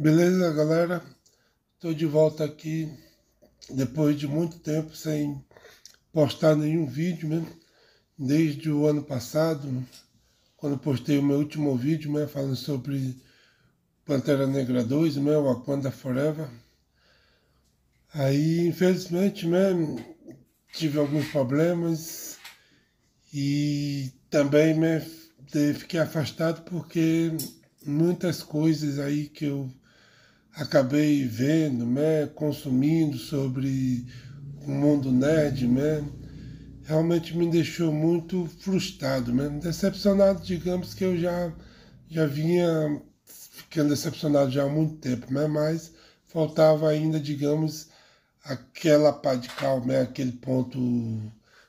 Beleza, galera? Estou de volta aqui depois de muito tempo sem postar nenhum vídeo, né? Desde o ano passado, quando postei o meu último vídeo, né? Falando sobre Pantera Negra 2, né? Aquanda Forever. Aí, infelizmente, né? Tive alguns problemas e também, né? Fiquei afastado porque muitas coisas aí que eu acabei vendo, né, consumindo sobre o mundo nerd, né, realmente me deixou muito frustrado, né, decepcionado, digamos que eu já já vinha ficando decepcionado já há muito tempo, né, mas faltava ainda, digamos, aquela pá de cal, né, aquele ponto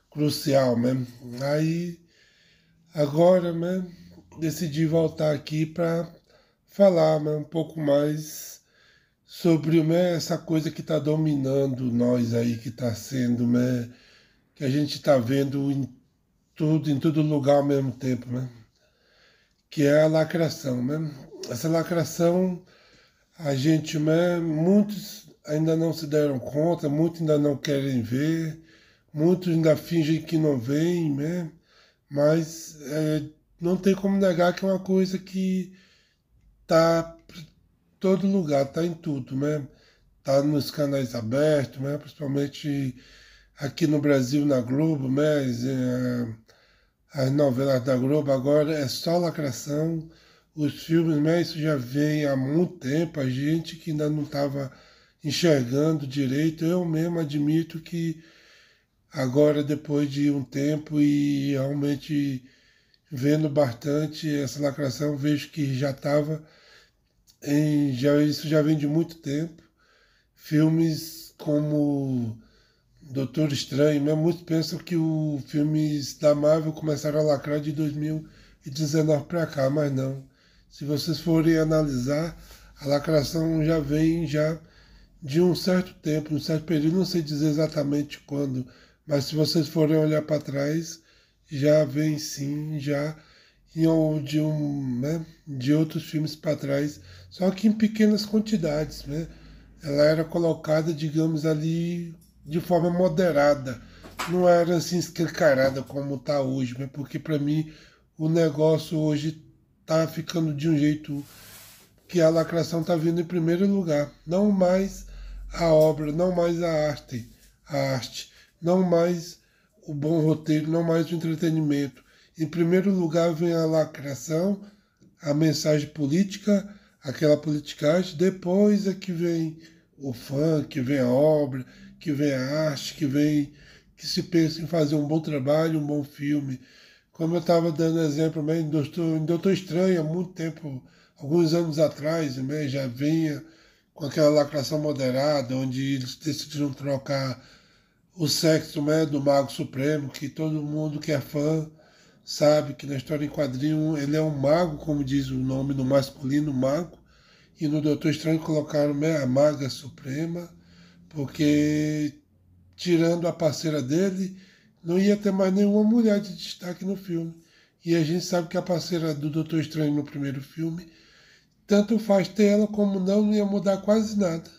crucial, né, aí agora, né, decidi voltar aqui para falar né, um pouco mais sobre né, essa coisa que está dominando nós aí, que está sendo, né, que a gente está vendo em tudo, em todo lugar ao mesmo tempo, né, que é a lacração. Né? Essa lacração, a gente, né, muitos ainda não se deram conta, muitos ainda não querem ver, muitos ainda fingem que não veem, né? mas é, não tem como negar que é uma coisa que está todo lugar, está em tudo, né? Está nos canais abertos, né? principalmente aqui no Brasil, na Globo, né? Eh, as novelas da Globo agora é só lacração, os filmes, né? isso já vem há muito tempo, a gente que ainda não estava enxergando direito. Eu mesmo admito que agora, depois de um tempo e realmente vendo bastante essa lacração, vejo que já estava em, já, isso já vem de muito tempo. Filmes como Doutor Estranho, mas muitos pensam que os filmes da Marvel começaram a lacrar de 2019 para cá, mas não. Se vocês forem analisar, a lacração já vem já de um certo tempo, um certo período, não sei dizer exatamente quando, mas se vocês forem olhar para trás, já vem sim, já ou de, um, né, de outros filmes para trás, só que em pequenas quantidades. Né? Ela era colocada, digamos, ali de forma moderada. Não era assim escancarada como está hoje, né? porque para mim o negócio hoje está ficando de um jeito que a lacração está vindo em primeiro lugar. Não mais a obra, não mais a arte, a arte, não mais o bom roteiro, não mais o entretenimento, em primeiro lugar vem a lacração, a mensagem política, aquela politicagem, depois é que vem o fã, que vem a obra, que vem a arte, que vem que se pensa em fazer um bom trabalho, um bom filme. Como eu estava dando exemplo, né, em Doutor, em Doutor Estranho, há muito tempo, alguns anos atrás, né, já vinha com aquela lacração moderada, onde eles decidiram trocar o sexo né, do Mago Supremo, que todo mundo que é fã sabe que na história em quadrinho ele é um mago, como diz o nome no masculino, mago, e no Doutor Estranho colocaram né, a maga suprema, porque tirando a parceira dele, não ia ter mais nenhuma mulher de destaque no filme. E a gente sabe que a parceira do Doutor Estranho no primeiro filme, tanto faz ter ela como não, não ia mudar quase nada.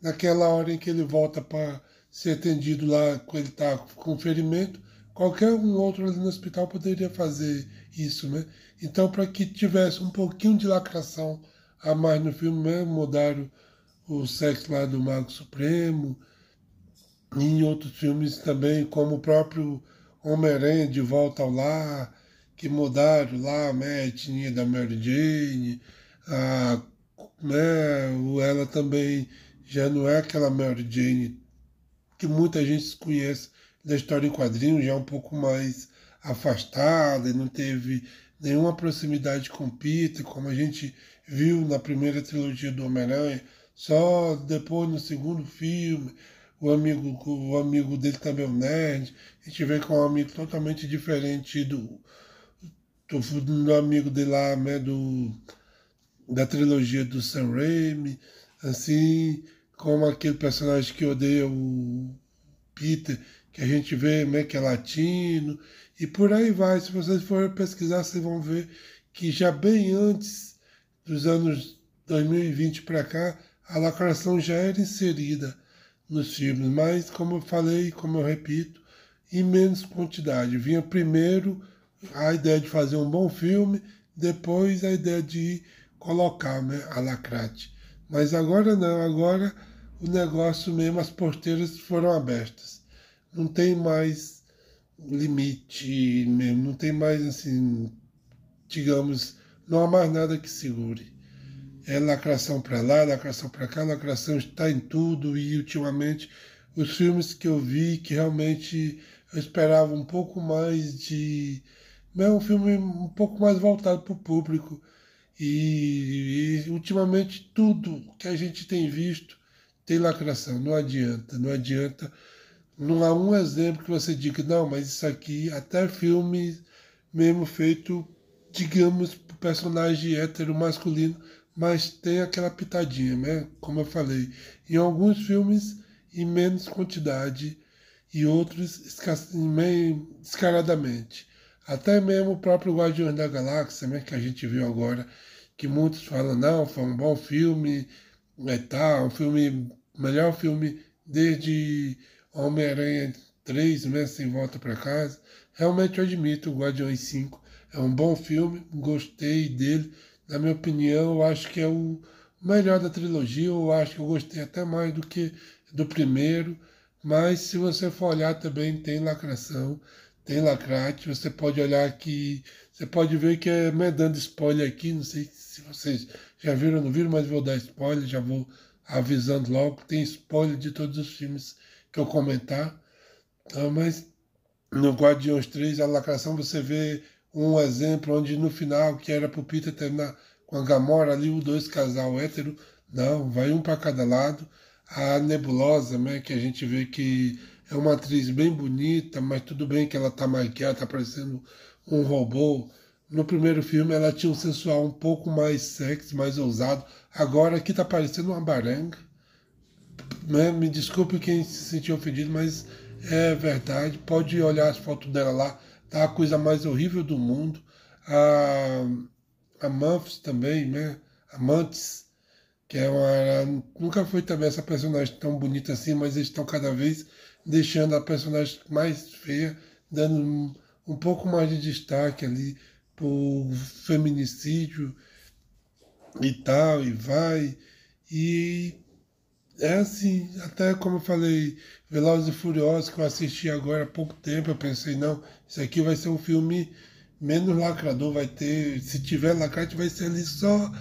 Naquela hora em que ele volta para ser atendido lá, quando ele está com ferimento, Qualquer um outro ali no hospital poderia fazer isso, né? Então, para que tivesse um pouquinho de lacração a mais no filme, né? mudaram o sexo lá do Mago Supremo, e em outros filmes também, como o próprio Homem-Aranha de Volta ao Lar, que mudaram lá né, a etnia da Mary Jane, a, né, ela também já não é aquela Mary Jane que muita gente conhece da história em quadrinhos já um pouco mais afastada e não teve nenhuma proximidade com Peter, como a gente viu na primeira trilogia do Homem-Aranha, só depois no segundo filme, o amigo, o amigo dele também é um nerd, a gente vê com é um amigo totalmente diferente do, do, do amigo dele lá, né, do, da trilogia do Sam Raimi, assim, como aquele personagem que odeia o Peter que a gente vê meio que é latino, e por aí vai. Se vocês forem pesquisar, vocês vão ver que já bem antes dos anos 2020 para cá, a lacração já era inserida nos filmes, mas como eu falei, como eu repito, em menos quantidade. Vinha primeiro a ideia de fazer um bom filme, depois a ideia de colocar né, a lacrate. Mas agora não, agora o negócio mesmo, as porteiras foram abertas não tem mais limite mesmo, não tem mais assim, digamos, não há mais nada que segure. É lacração para lá, lacração para cá, lacração está em tudo e ultimamente os filmes que eu vi que realmente eu esperava um pouco mais de. É um filme um pouco mais voltado para o público. E, e ultimamente tudo que a gente tem visto tem lacração, não adianta, não adianta não há um exemplo que você diga, não, mas isso aqui, até filmes mesmo feito, digamos, por personagem hétero masculino, mas tem aquela pitadinha, né? Como eu falei, em alguns filmes em menos quantidade e outros descaradamente. Até mesmo o próprio Guardiões da Galáxia, né, que a gente viu agora, que muitos falam, não, foi um bom filme, é tal, um filme, melhor filme desde Homem-Aranha 3, Mestre Sem Volta para Casa. Realmente eu admito, o Guardiões 5 é um bom filme, gostei dele. Na minha opinião, eu acho que é o melhor da trilogia, eu acho que eu gostei até mais do que do primeiro. Mas se você for olhar também tem lacração, tem lacrate, você pode olhar que você pode ver que é me dando spoiler aqui, não sei se vocês já viram ou não viram, mas vou dar spoiler, já vou avisando logo, tem spoiler de todos os filmes que eu comentar. Tá? Mas no Guardiões 3, a lacração, você vê um exemplo onde no final, que era o Peter terminar com a Gamora ali, os dois casal hétero, não, vai um para cada lado. A Nebulosa, né, que a gente vê que é uma atriz bem bonita, mas tudo bem que ela tá maquiada, tá parecendo um robô. No primeiro filme ela tinha um sensual um pouco mais sexy, mais ousado. Agora aqui tá parecendo uma baranga né? Me desculpe quem se sentiu ofendido, mas é verdade. Pode olhar as fotos dela lá, tá a coisa mais horrível do mundo. A, a Memphis também, né? A Mantis, que é uma, nunca foi também essa personagem tão bonita assim, mas eles estão cada vez deixando a personagem mais feia, dando um, um pouco mais de destaque ali pro feminicídio e tal, e vai. E é assim, até como eu falei, Velozes e Furiosos, que eu assisti agora há pouco tempo, eu pensei, não, isso aqui vai ser um filme menos lacrador, vai ter, se tiver lacrante, vai ser ali só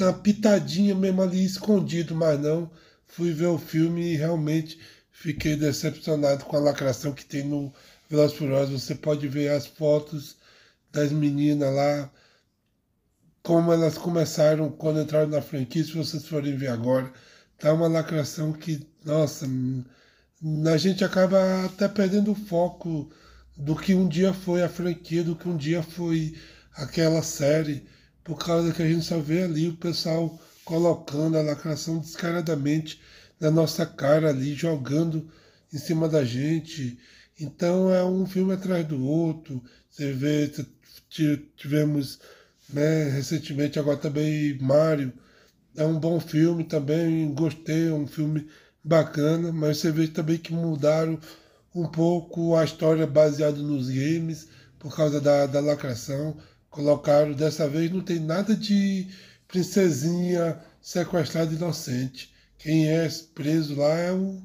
na pitadinha mesmo ali, escondido, mas não, fui ver o filme e realmente fiquei decepcionado com a lacração que tem no Velozes e Furiosos, você pode ver as fotos das meninas lá, como elas começaram quando entraram na franquia, se vocês forem ver agora, Tá uma lacração que, nossa, a gente acaba até perdendo o foco do que um dia foi a franquia, do que um dia foi aquela série, por causa que a gente só vê ali o pessoal colocando a lacração descaradamente na nossa cara ali, jogando em cima da gente. Então é um filme atrás do outro. Você vê, tivemos né, recentemente agora também Mario é um bom filme também, gostei, é um filme bacana, mas você vê também que mudaram um pouco a história baseada nos games, por causa da, da lacração. Colocaram, dessa vez não tem nada de princesinha sequestrada inocente. Quem é preso lá é o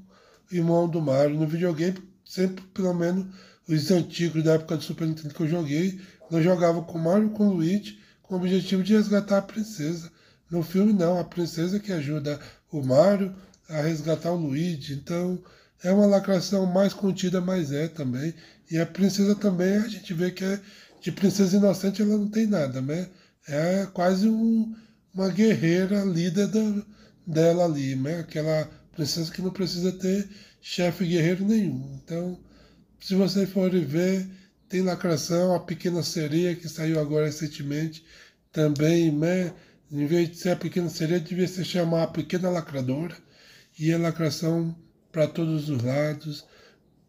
irmão do Mario. No videogame, sempre, pelo menos, os antigos da época do Super Nintendo que eu joguei, nós jogava com Mario e com Luigi com o objetivo de resgatar a princesa. No filme, não, a princesa que ajuda o Mario a resgatar o Luigi. Então, é uma lacração mais contida, mas é também. E a princesa também, a gente vê que é de princesa inocente ela não tem nada, né? É quase um, uma guerreira líder dela ali, né? Aquela princesa que não precisa ter chefe guerreiro nenhum. Então, se vocês forem ver, tem lacração, a pequena sereia que saiu agora recentemente, também, né? Em vez de ser a pequena sereia, devia se chamar a pequena lacradora e a lacração para todos os lados.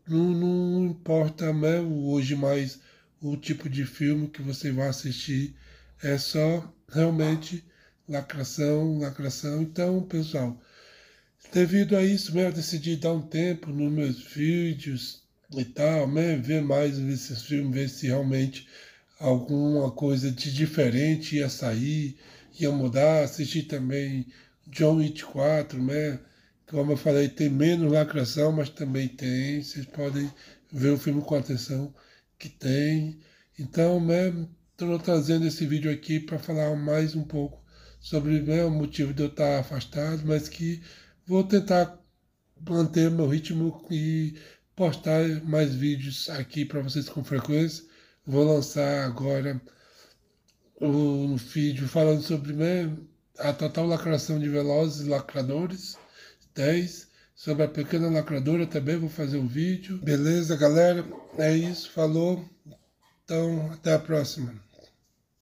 Não, não importa né, hoje mais o tipo de filme que você vai assistir, é só realmente lacração, lacração. Então, pessoal, devido a isso, né, eu decidi dar um tempo nos meus vídeos e tal, né, ver mais esses filmes, ver se realmente alguma coisa de diferente ia sair iam mudar, assisti também John Wick 4, né? Como eu falei, tem menos lacração, mas também tem. Vocês podem ver o filme com atenção que tem. Então, né, estou trazendo esse vídeo aqui para falar mais um pouco sobre né, o motivo de eu estar afastado, mas que vou tentar manter meu ritmo e postar mais vídeos aqui para vocês com frequência. Vou lançar agora um vídeo falando sobre né, a total lacração de velozes lacradores, 10, sobre a pequena lacradora também vou fazer um vídeo. Beleza, galera? É isso, falou. Então, até a próxima.